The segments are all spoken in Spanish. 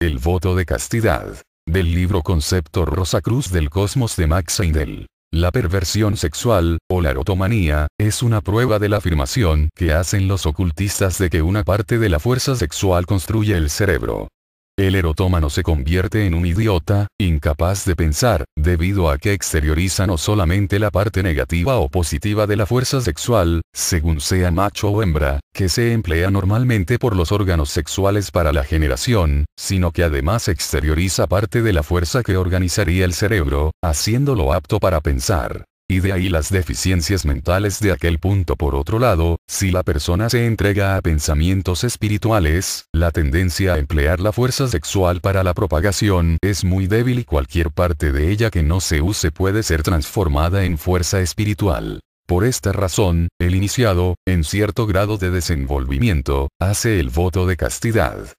El voto de castidad. Del libro Concepto Rosa Cruz del Cosmos de Max Heindel. La perversión sexual, o la erotomanía, es una prueba de la afirmación que hacen los ocultistas de que una parte de la fuerza sexual construye el cerebro. El erotómano se convierte en un idiota, incapaz de pensar, debido a que exterioriza no solamente la parte negativa o positiva de la fuerza sexual, según sea macho o hembra, que se emplea normalmente por los órganos sexuales para la generación, sino que además exterioriza parte de la fuerza que organizaría el cerebro, haciéndolo apto para pensar y de ahí las deficiencias mentales de aquel punto. Por otro lado, si la persona se entrega a pensamientos espirituales, la tendencia a emplear la fuerza sexual para la propagación es muy débil y cualquier parte de ella que no se use puede ser transformada en fuerza espiritual. Por esta razón, el iniciado, en cierto grado de desenvolvimiento, hace el voto de castidad.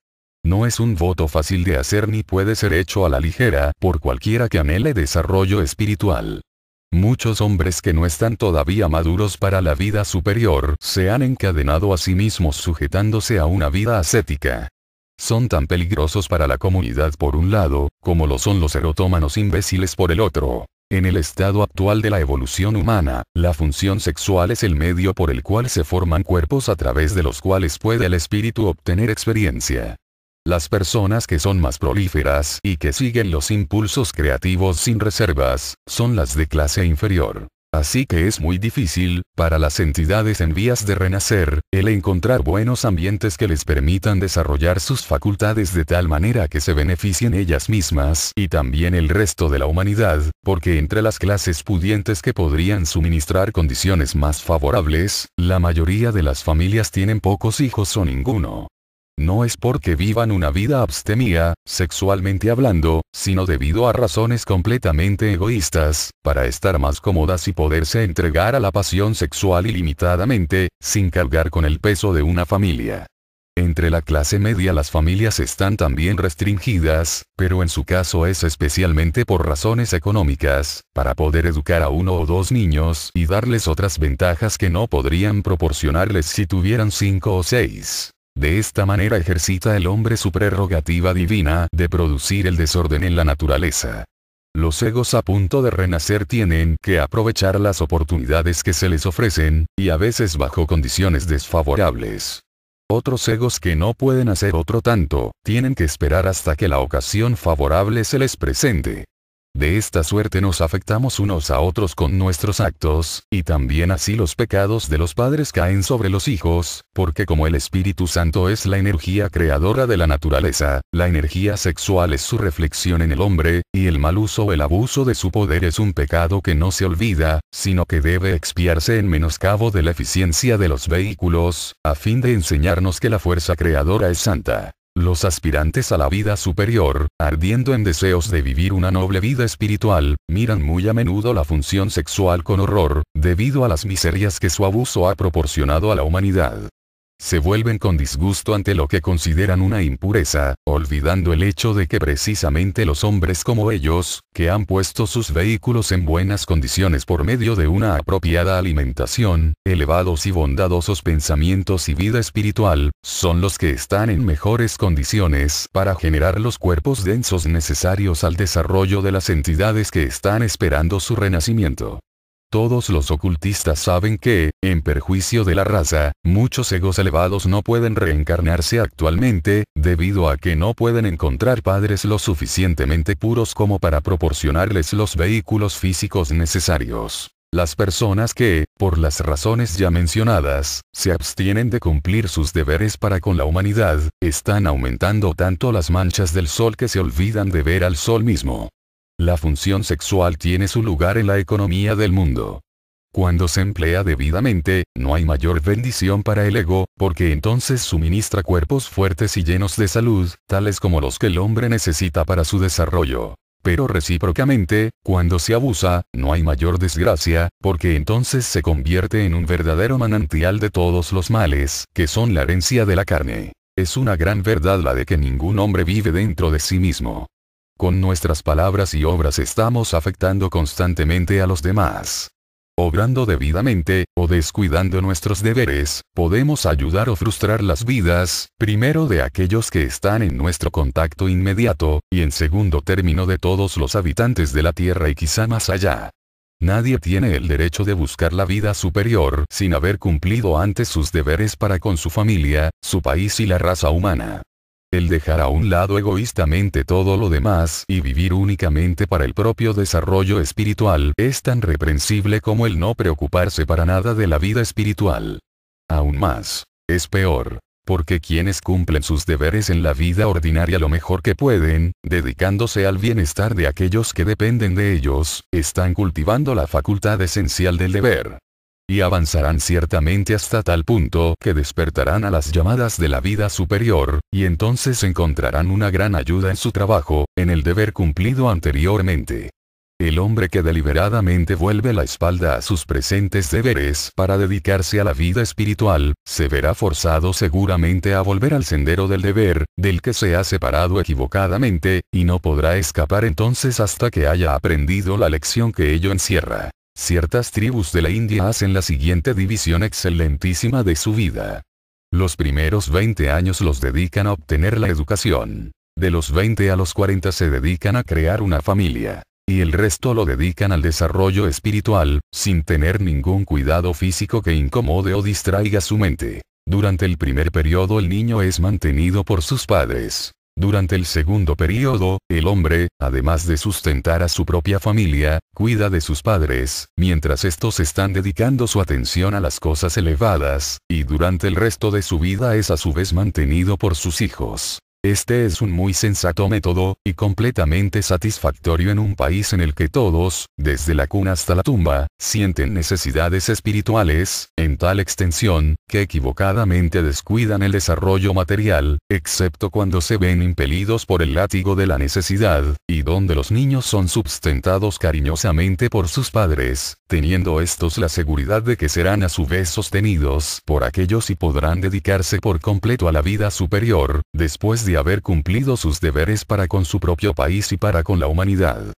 No es un voto fácil de hacer ni puede ser hecho a la ligera por cualquiera que anhele desarrollo espiritual. Muchos hombres que no están todavía maduros para la vida superior se han encadenado a sí mismos sujetándose a una vida ascética. Son tan peligrosos para la comunidad por un lado, como lo son los erotómanos imbéciles por el otro. En el estado actual de la evolución humana, la función sexual es el medio por el cual se forman cuerpos a través de los cuales puede el espíritu obtener experiencia. Las personas que son más prolíferas y que siguen los impulsos creativos sin reservas, son las de clase inferior. Así que es muy difícil, para las entidades en vías de renacer, el encontrar buenos ambientes que les permitan desarrollar sus facultades de tal manera que se beneficien ellas mismas y también el resto de la humanidad, porque entre las clases pudientes que podrían suministrar condiciones más favorables, la mayoría de las familias tienen pocos hijos o ninguno. No es porque vivan una vida abstemia, sexualmente hablando, sino debido a razones completamente egoístas, para estar más cómodas y poderse entregar a la pasión sexual ilimitadamente, sin cargar con el peso de una familia. Entre la clase media las familias están también restringidas, pero en su caso es especialmente por razones económicas, para poder educar a uno o dos niños y darles otras ventajas que no podrían proporcionarles si tuvieran cinco o seis. De esta manera ejercita el hombre su prerrogativa divina de producir el desorden en la naturaleza. Los egos a punto de renacer tienen que aprovechar las oportunidades que se les ofrecen, y a veces bajo condiciones desfavorables. Otros egos que no pueden hacer otro tanto, tienen que esperar hasta que la ocasión favorable se les presente. De esta suerte nos afectamos unos a otros con nuestros actos, y también así los pecados de los padres caen sobre los hijos, porque como el Espíritu Santo es la energía creadora de la naturaleza, la energía sexual es su reflexión en el hombre, y el mal uso o el abuso de su poder es un pecado que no se olvida, sino que debe expiarse en menoscabo de la eficiencia de los vehículos, a fin de enseñarnos que la fuerza creadora es santa. Los aspirantes a la vida superior, ardiendo en deseos de vivir una noble vida espiritual, miran muy a menudo la función sexual con horror, debido a las miserias que su abuso ha proporcionado a la humanidad se vuelven con disgusto ante lo que consideran una impureza, olvidando el hecho de que precisamente los hombres como ellos, que han puesto sus vehículos en buenas condiciones por medio de una apropiada alimentación, elevados y bondadosos pensamientos y vida espiritual, son los que están en mejores condiciones para generar los cuerpos densos necesarios al desarrollo de las entidades que están esperando su renacimiento. Todos los ocultistas saben que, en perjuicio de la raza, muchos egos elevados no pueden reencarnarse actualmente, debido a que no pueden encontrar padres lo suficientemente puros como para proporcionarles los vehículos físicos necesarios. Las personas que, por las razones ya mencionadas, se abstienen de cumplir sus deberes para con la humanidad, están aumentando tanto las manchas del sol que se olvidan de ver al sol mismo. La función sexual tiene su lugar en la economía del mundo. Cuando se emplea debidamente, no hay mayor bendición para el ego, porque entonces suministra cuerpos fuertes y llenos de salud, tales como los que el hombre necesita para su desarrollo. Pero recíprocamente, cuando se abusa, no hay mayor desgracia, porque entonces se convierte en un verdadero manantial de todos los males, que son la herencia de la carne. Es una gran verdad la de que ningún hombre vive dentro de sí mismo. Con nuestras palabras y obras estamos afectando constantemente a los demás. Obrando debidamente, o descuidando nuestros deberes, podemos ayudar o frustrar las vidas, primero de aquellos que están en nuestro contacto inmediato, y en segundo término de todos los habitantes de la Tierra y quizá más allá. Nadie tiene el derecho de buscar la vida superior sin haber cumplido antes sus deberes para con su familia, su país y la raza humana el dejar a un lado egoístamente todo lo demás y vivir únicamente para el propio desarrollo espiritual es tan reprensible como el no preocuparse para nada de la vida espiritual. Aún más, es peor, porque quienes cumplen sus deberes en la vida ordinaria lo mejor que pueden, dedicándose al bienestar de aquellos que dependen de ellos, están cultivando la facultad esencial del deber y avanzarán ciertamente hasta tal punto que despertarán a las llamadas de la vida superior, y entonces encontrarán una gran ayuda en su trabajo, en el deber cumplido anteriormente. El hombre que deliberadamente vuelve la espalda a sus presentes deberes para dedicarse a la vida espiritual, se verá forzado seguramente a volver al sendero del deber, del que se ha separado equivocadamente, y no podrá escapar entonces hasta que haya aprendido la lección que ello encierra. Ciertas tribus de la India hacen la siguiente división excelentísima de su vida. Los primeros 20 años los dedican a obtener la educación. De los 20 a los 40 se dedican a crear una familia. Y el resto lo dedican al desarrollo espiritual, sin tener ningún cuidado físico que incomode o distraiga su mente. Durante el primer periodo el niño es mantenido por sus padres. Durante el segundo período, el hombre, además de sustentar a su propia familia, cuida de sus padres, mientras estos están dedicando su atención a las cosas elevadas, y durante el resto de su vida es a su vez mantenido por sus hijos. Este es un muy sensato método, y completamente satisfactorio en un país en el que todos, desde la cuna hasta la tumba, sienten necesidades espirituales, en tal extensión, que equivocadamente descuidan el desarrollo material, excepto cuando se ven impelidos por el látigo de la necesidad, y donde los niños son sustentados cariñosamente por sus padres, teniendo estos la seguridad de que serán a su vez sostenidos por aquellos y podrán dedicarse por completo a la vida superior, después de de haber cumplido sus deberes para con su propio país y para con la humanidad.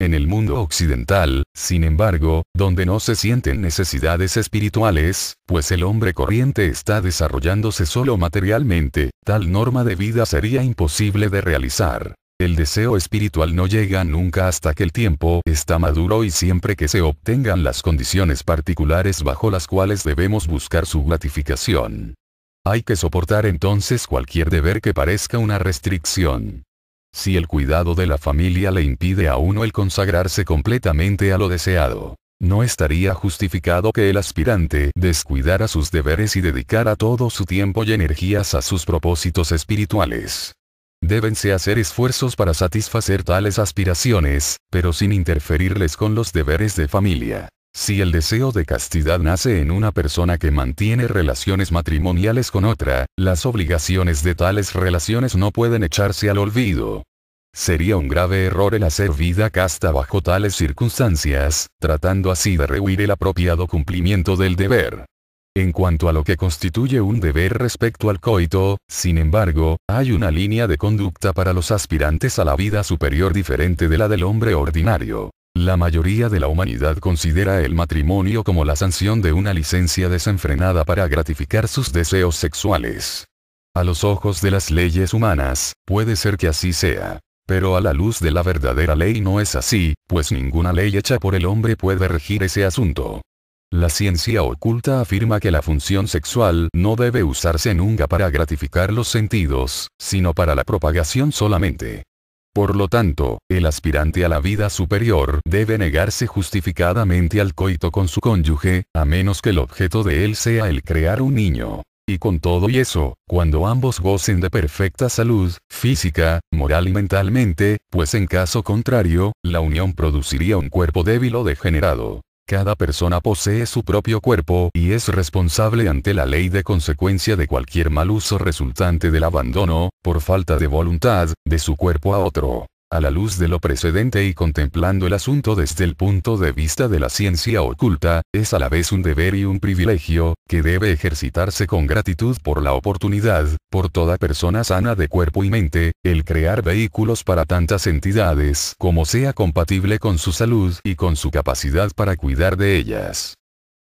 En el mundo occidental, sin embargo, donde no se sienten necesidades espirituales, pues el hombre corriente está desarrollándose solo materialmente, tal norma de vida sería imposible de realizar. El deseo espiritual no llega nunca hasta que el tiempo está maduro y siempre que se obtengan las condiciones particulares bajo las cuales debemos buscar su gratificación. Hay que soportar entonces cualquier deber que parezca una restricción. Si el cuidado de la familia le impide a uno el consagrarse completamente a lo deseado, no estaría justificado que el aspirante descuidara sus deberes y dedicara todo su tiempo y energías a sus propósitos espirituales. Débense hacer esfuerzos para satisfacer tales aspiraciones, pero sin interferirles con los deberes de familia. Si el deseo de castidad nace en una persona que mantiene relaciones matrimoniales con otra, las obligaciones de tales relaciones no pueden echarse al olvido. Sería un grave error el hacer vida casta bajo tales circunstancias, tratando así de rehuir el apropiado cumplimiento del deber. En cuanto a lo que constituye un deber respecto al coito, sin embargo, hay una línea de conducta para los aspirantes a la vida superior diferente de la del hombre ordinario. La mayoría de la humanidad considera el matrimonio como la sanción de una licencia desenfrenada para gratificar sus deseos sexuales. A los ojos de las leyes humanas, puede ser que así sea. Pero a la luz de la verdadera ley no es así, pues ninguna ley hecha por el hombre puede regir ese asunto. La ciencia oculta afirma que la función sexual no debe usarse nunca para gratificar los sentidos, sino para la propagación solamente. Por lo tanto, el aspirante a la vida superior debe negarse justificadamente al coito con su cónyuge, a menos que el objeto de él sea el crear un niño. Y con todo y eso, cuando ambos gocen de perfecta salud, física, moral y mentalmente, pues en caso contrario, la unión produciría un cuerpo débil o degenerado. Cada persona posee su propio cuerpo y es responsable ante la ley de consecuencia de cualquier mal uso resultante del abandono, por falta de voluntad, de su cuerpo a otro. A la luz de lo precedente y contemplando el asunto desde el punto de vista de la ciencia oculta, es a la vez un deber y un privilegio, que debe ejercitarse con gratitud por la oportunidad, por toda persona sana de cuerpo y mente, el crear vehículos para tantas entidades como sea compatible con su salud y con su capacidad para cuidar de ellas.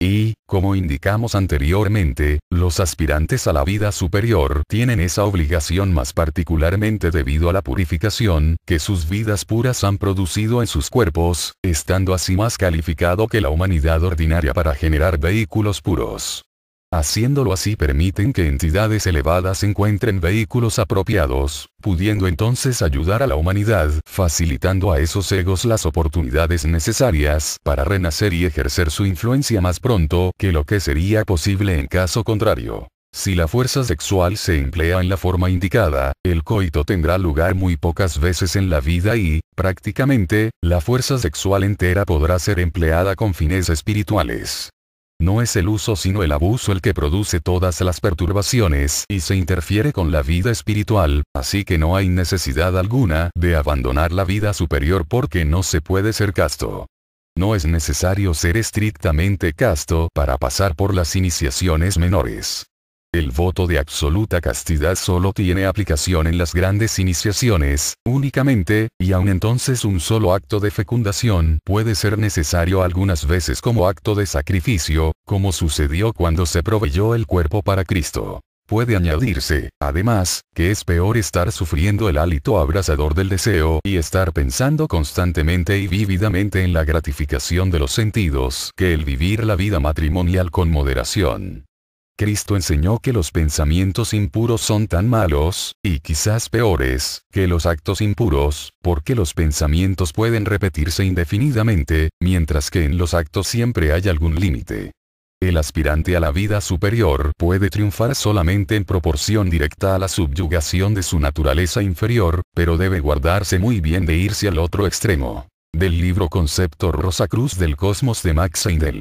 Y, como indicamos anteriormente, los aspirantes a la vida superior tienen esa obligación más particularmente debido a la purificación que sus vidas puras han producido en sus cuerpos, estando así más calificado que la humanidad ordinaria para generar vehículos puros. Haciéndolo así permiten que entidades elevadas encuentren vehículos apropiados, pudiendo entonces ayudar a la humanidad, facilitando a esos egos las oportunidades necesarias para renacer y ejercer su influencia más pronto que lo que sería posible en caso contrario. Si la fuerza sexual se emplea en la forma indicada, el coito tendrá lugar muy pocas veces en la vida y, prácticamente, la fuerza sexual entera podrá ser empleada con fines espirituales. No es el uso sino el abuso el que produce todas las perturbaciones y se interfiere con la vida espiritual, así que no hay necesidad alguna de abandonar la vida superior porque no se puede ser casto. No es necesario ser estrictamente casto para pasar por las iniciaciones menores. El voto de absoluta castidad solo tiene aplicación en las grandes iniciaciones, únicamente, y aun entonces un solo acto de fecundación puede ser necesario algunas veces como acto de sacrificio, como sucedió cuando se proveyó el cuerpo para Cristo. Puede añadirse, además, que es peor estar sufriendo el hálito abrasador del deseo y estar pensando constantemente y vívidamente en la gratificación de los sentidos que el vivir la vida matrimonial con moderación. Cristo enseñó que los pensamientos impuros son tan malos, y quizás peores, que los actos impuros, porque los pensamientos pueden repetirse indefinidamente, mientras que en los actos siempre hay algún límite. El aspirante a la vida superior puede triunfar solamente en proporción directa a la subyugación de su naturaleza inferior, pero debe guardarse muy bien de irse al otro extremo. Del libro Concepto Rosa Cruz del Cosmos de Max Heindel.